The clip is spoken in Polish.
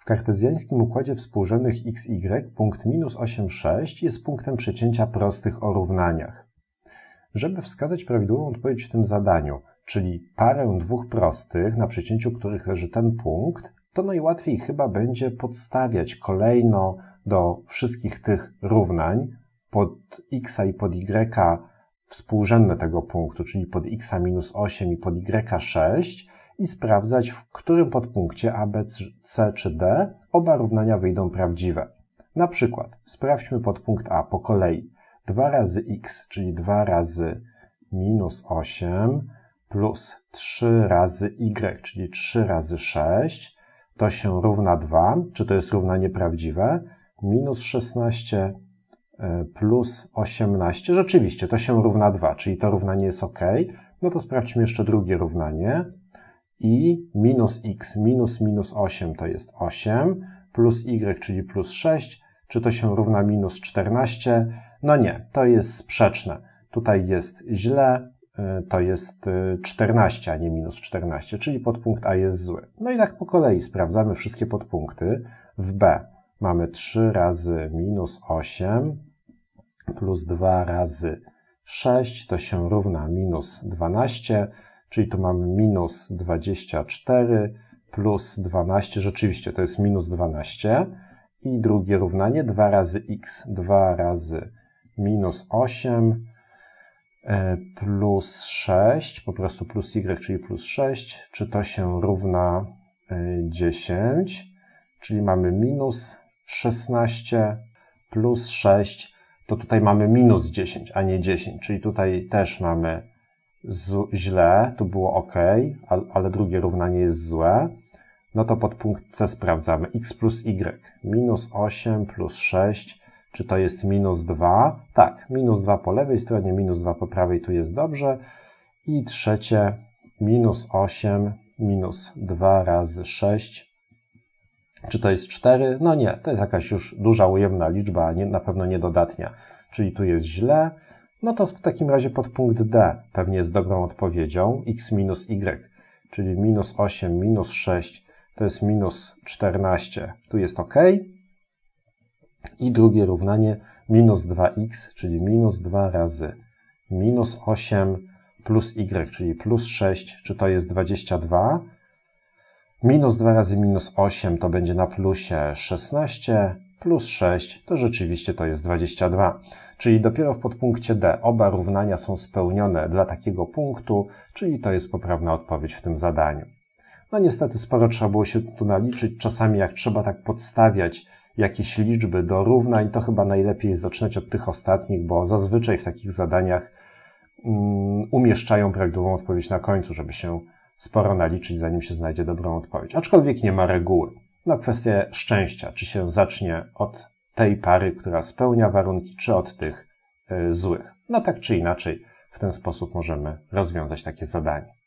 W kartezjańskim układzie współrzędnych xy punkt minus 8,6 jest punktem przecięcia prostych o równaniach. Żeby wskazać prawidłową odpowiedź w tym zadaniu, czyli parę dwóch prostych, na przecięciu których leży ten punkt, to najłatwiej chyba będzie podstawiać kolejno do wszystkich tych równań pod x i pod y współrzędne tego punktu, czyli pod x minus 8 i pod y 6 i sprawdzać, w którym podpunkcie A, B, C czy D oba równania wyjdą prawdziwe. Na przykład sprawdźmy podpunkt A po kolei. 2 razy x, czyli 2 razy minus 8 plus 3 razy y, czyli 3 razy 6, to się równa 2, czy to jest równanie prawdziwe, minus 16 e, plus 18, rzeczywiście to się równa 2, czyli to równanie jest ok. No to sprawdźmy jeszcze drugie równanie i minus x minus minus 8 to jest 8, plus y, czyli plus 6, czy to się równa minus 14? No nie, to jest sprzeczne. Tutaj jest źle, y, to jest 14, y, a nie minus 14, czyli podpunkt A jest zły. No i tak po kolei sprawdzamy wszystkie podpunkty. W B mamy 3 razy minus 8 plus 2 razy 6, to się równa minus 12 czyli tu mamy minus 24 plus 12, rzeczywiście to jest minus 12 i drugie równanie 2 razy x, 2 razy minus 8 e, plus 6, po prostu plus y, czyli plus 6, czy to się równa 10, e, czyli mamy minus 16 plus 6, to tutaj mamy minus 10, a nie 10, czyli tutaj też mamy źle, tu było ok, ale drugie równanie jest złe, no to pod punkt C sprawdzamy x plus y, minus 8 plus 6, czy to jest minus 2? Tak, minus 2 po lewej stronie, minus 2 po prawej, tu jest dobrze. I trzecie, minus 8 minus 2 razy 6, czy to jest 4? No nie, to jest jakaś już duża ujemna liczba, nie, na pewno nie dodatnia. Czyli tu jest źle, no to w takim razie podpunkt D pewnie jest dobrą odpowiedzią, x minus y, czyli minus 8 minus 6 to jest minus 14, tu jest ok. I drugie równanie minus 2x, czyli minus 2 razy minus 8 plus y, czyli plus 6, czy to jest 22. Minus 2 razy minus 8 to będzie na plusie 16, plus 6 to rzeczywiście to jest 22. Czyli dopiero w podpunkcie D oba równania są spełnione dla takiego punktu, czyli to jest poprawna odpowiedź w tym zadaniu. No niestety sporo trzeba było się tu naliczyć. Czasami jak trzeba tak podstawiać jakieś liczby do równań, to chyba najlepiej zaczynać od tych ostatnich, bo zazwyczaj w takich zadaniach mm, umieszczają prawidłową odpowiedź na końcu, żeby się sporo naliczyć, zanim się znajdzie dobrą odpowiedź. Aczkolwiek nie ma reguły no kwestie szczęścia, czy się zacznie od tej pary, która spełnia warunki, czy od tych y, złych. No tak czy inaczej, w ten sposób możemy rozwiązać takie zadanie.